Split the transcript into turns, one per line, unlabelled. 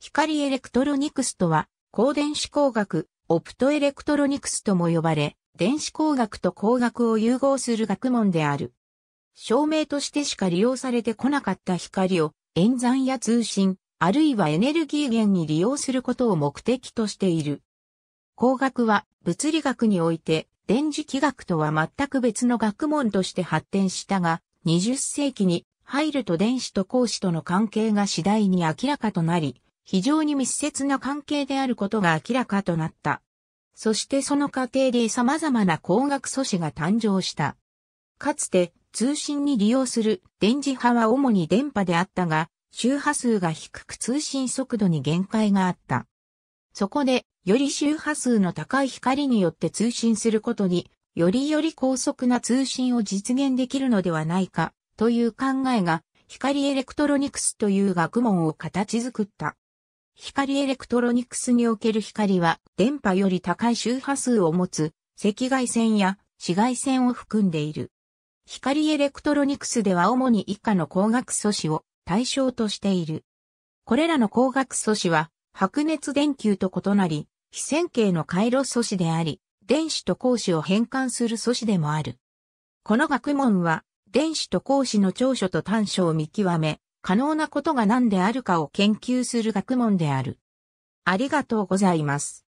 光エレクトロニクスとは、光電子工学、オプトエレクトロニクスとも呼ばれ、電子工学と工学を融合する学問である。照明としてしか利用されてこなかった光を演算や通信、あるいはエネルギー源に利用することを目的としている。工学は物理学において電磁気学とは全く別の学問として発展したが、20世紀に入ると電子と光子との関係が次第に明らかとなり、非常に密接な関係であることが明らかとなった。そしてその過程で様々な光学素子が誕生した。かつて通信に利用する電磁波は主に電波であったが、周波数が低く通信速度に限界があった。そこで、より周波数の高い光によって通信することに、よりより高速な通信を実現できるのではないか、という考えが、光エレクトロニクスという学問を形作った。光エレクトロニクスにおける光は電波より高い周波数を持つ赤外線や紫外線を含んでいる。光エレクトロニクスでは主に以下の光学素子を対象としている。これらの光学素子は白熱電球と異なり、非線形の回路素子であり、電子と光子を変換する素子でもある。この学問は電子と光子の長所と短所を見極め、可能なことが何であるかを研究する学問である。ありがとうございます。